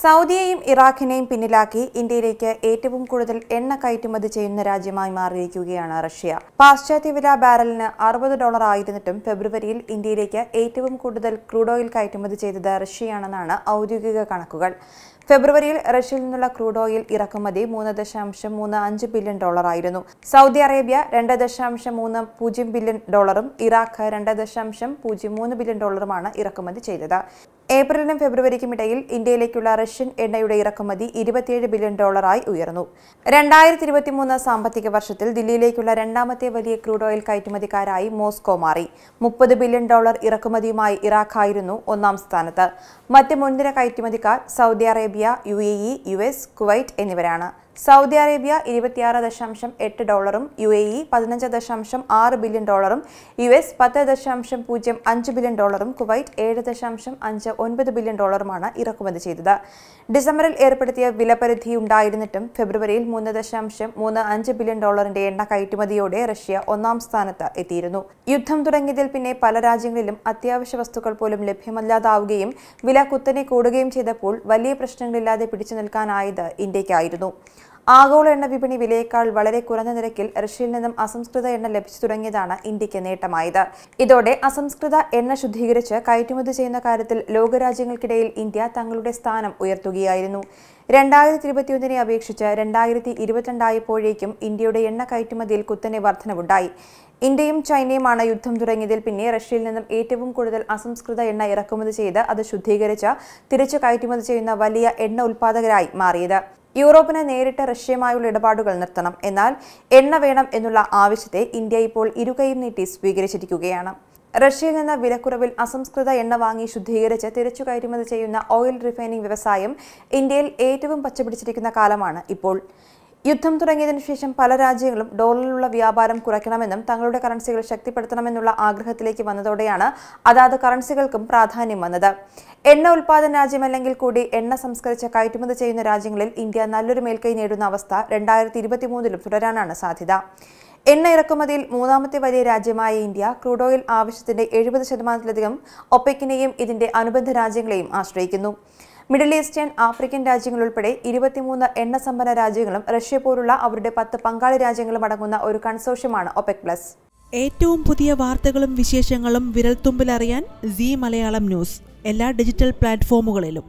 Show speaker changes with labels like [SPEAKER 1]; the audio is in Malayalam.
[SPEAKER 1] സൗദിയെയും ഇറാഖിനെയും പിന്നിലാക്കി ഇന്ത്യയിലേക്ക് ഏറ്റവും കൂടുതൽ എണ്ണ കയറ്റുമതി ചെയ്യുന്ന രാജ്യമായി മാറിയിരിക്കുകയാണ് റഷ്യ പാശ്ചാത്യ വില ബാരലിന് അറുപത് ഡോളർ ആയിരുന്നിട്ടും ഫെബ്രുവരിയിൽ ഇന്ത്യയിലേക്ക് ഏറ്റവും കൂടുതൽ ക്രൂഡ് ഓയിൽ കയറ്റുമതി ചെയ്തത് റഷ്യയാണെന്നാണ് ഔദ്യോഗിക കണക്കുകൾ ഫെബ്രുവരിയിൽ റഷ്യയിൽ നിന്നുള്ള ക്രൂഡ് ഓയിൽ ഇറക്കുമതി മൂന്ന് ദശാംശം മൂന്ന് അഞ്ച് ബില്യൺ ഡോളറായിരുന്നു സൗദി അറേബ്യ രണ്ട് ദശാംശം മൂന്ന് പൂജ്യം ബില്യൺ ഡോളറും ഇറാഖ് രണ്ട് ദശാംശം പൂജ്യം മൂന്ന് ബില്യൺ ഡോളറുമാണ് ഇറക്കുമതി ചെയ്തത് ഏപ്രിലിനും ഫെബ്രുവരിക്കും ഇടയിൽ ഇന്ത്യയിലേക്കുള്ള റഷ്യൻ എണ്ണയുടെ ഇറക്കുമതി ഇരുപത്തിയേഴ് ബില്യൺ ഡോളറായി ഉയർന്നു രണ്ടായിരത്തി ഇരുപത്തിമൂന്ന് സാമ്പത്തിക വർഷത്തിൽ ദില്ലിയിലേക്കുള്ള രണ്ടാമത്തെ വലിയ ക്രൂഡ് ഓയിൽ കയറ്റുമതിക്കാരായി മോസ്കോ മാറി മുപ്പത് ബില്യൺ ഡോളർ ഇറക്കുമതിയുമായി ഇറാഖായിരുന്നു ഒന്നാം സ്ഥാനത്ത് മറ്റ് മുൻനിര കയറ്റുമതിക്കാർ Saudi Arabia U A E U S Kuwait എന്നിവരാണ് സൗദി അറേബ്യ ഇരുപത്തിയാറ് ദശാംശം എട്ട് ഡോളറും യു എ ഇ പതിനഞ്ച് ദശാംശം ആറ് ബില്യൺ ഡോളറും യു എസ് പത്ത് ദശാംശം പൂജ്യം അഞ്ച് ബില്യൺ ഡോളറും കുവൈറ്റ് ഏഴ് ദശാംശം അഞ്ച് ഒൻപത് ബില്യൺ ഡോളറുമാണ് ഇറക്കുമതി ചെയ്തത് ഡിസംബറിൽ ഏർപ്പെടുത്തിയ വിലപരിധി ഉണ്ടായിരുന്നിട്ടും ഫെബ്രുവരിയിൽ മൂന്ന് ദശാംശം മൂന്ന് അഞ്ച് ബില്യൺ ഡോളറിന്റെ എണ്ണ കയറ്റുമതിയോടെ റഷ്യ ഒന്നാം സ്ഥാനത്ത് എത്തിയിരുന്നു യുദ്ധം തുടങ്ങിയതിൽ പിന്നെ പല രാജ്യങ്ങളിലും അത്യാവശ്യ വസ്തുക്കൾ പോലും ലഭ്യമല്ലാതാവുകയും വില കുത്തനെ കൂടുകയും ചെയ്തപ്പോൾ വലിയ പ്രശ്നങ്ങളില്ലാതെ പിടിച്ചു നിൽക്കാനായത് ഇന്ത്യയ്ക്കായിരുന്നു ആഗോള എണ്ണ വിപണി വിലയേക്കാൾ വളരെ കുറഞ്ഞ നിരക്കിൽ റഷ്യയിൽ നിന്നും അസംസ്കൃത എണ്ണ ലഭിച്ചു തുടങ്ങിയതാണ് ഇന്ത്യക്ക് നേട്ടമായത് ഇതോടെ അസംസ്കൃത എണ്ണ ശുദ്ധീകരിച്ച് കയറ്റുമതി ചെയ്യുന്ന കാര്യത്തിൽ ലോകരാജ്യങ്ങൾക്കിടയിൽ ഇന്ത്യ തങ്ങളുടെ സ്ഥാനം ഉയർത്തുകയായിരുന്നു രണ്ടായിരത്തി ഇരുപത്തിയൊന്നിനെ അപേക്ഷിച്ച് രണ്ടായിരത്തി ഇരുപത്തിരണ്ടായപ്പോഴേക്കും ഇന്ത്യയുടെ എണ്ണ കയറ്റുമതിയിൽ കുത്തനെ വർധനവുണ്ടായി ഇന്ത്യയും ചൈനയുമാണ് യുദ്ധം തുടങ്ങിയതിൽ പിന്നെ റഷ്യയിൽ നിന്നും ഏറ്റവും കൂടുതൽ അസംസ്കൃത എണ്ണ ഇറക്കുമതി ചെയ്ത് അത് ശുദ്ധീകരിച്ച് തിരിച്ചു കയറ്റുമതി ചെയ്യുന്ന വലിയ എണ്ണ ഉൽപ്പാദകരായി മാറിയത് യൂറോപ്പിന് നേരിട്ട് റഷ്യയുമായുള്ള ഇടപാടുകൾ നിർത്തണം എന്നാൽ എണ്ണ വേണം എന്നുള്ള ആവശ്യത്തെ ഇന്ത്യ ഇപ്പോൾ ഇരുകൈയും നീട്ടി സ്വീകരിച്ചിരിക്കുകയാണ് റഷ്യയിൽ നിന്ന് വിലക്കുറവിൽ അസംസ്കൃത എണ്ണ വാങ്ങി ശുദ്ധീകരിച്ച് തിരിച്ചു കയറ്റുമതി ചെയ്യുന്ന ഓയിൽ റിഫൈനിംഗ് വ്യവസായം ഇന്ത്യയിൽ ഏറ്റവും പച്ചപിടിച്ചിരിക്കുന്ന കാലമാണ് ഇപ്പോൾ യുദ്ധം തുടങ്ങിയതിനു ശേഷം പല രാജ്യങ്ങളും ഡോളറിലുള്ള വ്യാപാരം കുറയ്ക്കണമെന്നും തങ്ങളുടെ കറൻസികൾ ശക്തിപ്പെടുത്തണമെന്നുള്ള ആഗ്രഹത്തിലേക്ക് വന്നതോടെയാണ് അതാത് കറൻസികൾക്കും പ്രാധാന്യം വന്നത് എണ്ണ ഉൽപാദന രാജ്യമല്ലെങ്കിൽ കൂടി എണ്ണ സംസ്കരിച്ച കയറ്റുമതി ചെയ്യുന്ന രാജ്യങ്ങളിൽ ഇന്ത്യ നല്ലൊരു മേൽക്കൈ നേടുന്ന അവസ്ഥ രണ്ടായിരത്തി ഇരുപത്തിമൂന്നിലും തുടരാനാണ് സാധ്യത എണ്ണ ഇറക്കുമതിയിൽ മൂന്നാമത്തെ വലിയ രാജ്യമായ ഇന്ത്യ ക്രൂഡ് ഓയിൽ ആവശ്യത്തിന്റെ എഴുപത് ശതമാനത്തിലധികം ഒപ്പെക്കിനെയും ഇതിന്റെ അനുബന്ധ രാജ്യങ്ങളെയും ആശ്രയിക്കുന്നു മിഡിൽ ഈസ്റ്റേൺ ആഫ്രിക്കൻ രാജ്യങ്ങൾ ഉൾപ്പെടെ ഇരുപത്തിമൂന്ന് എണ്ണ സമ്പന്ന രാജ്യങ്ങളും റഷ്യ പോലുള്ള അവരുടെ പത്ത് പങ്കാളി രാജ്യങ്ങളും അടങ്ങുന്ന ഒരു കൺസോഷ്യമാണ് ഒപെക് പ്ലസ് ഏറ്റവും പുതിയ വാർത്തകളും വിശേഷങ്ങളും വിരൽത്തുമ്പിലറിയാൻ സി മലയാളം ന്യൂസ് എല്ലാ ഡിജിറ്റൽ പ്ലാറ്റ്ഫോമുകളിലും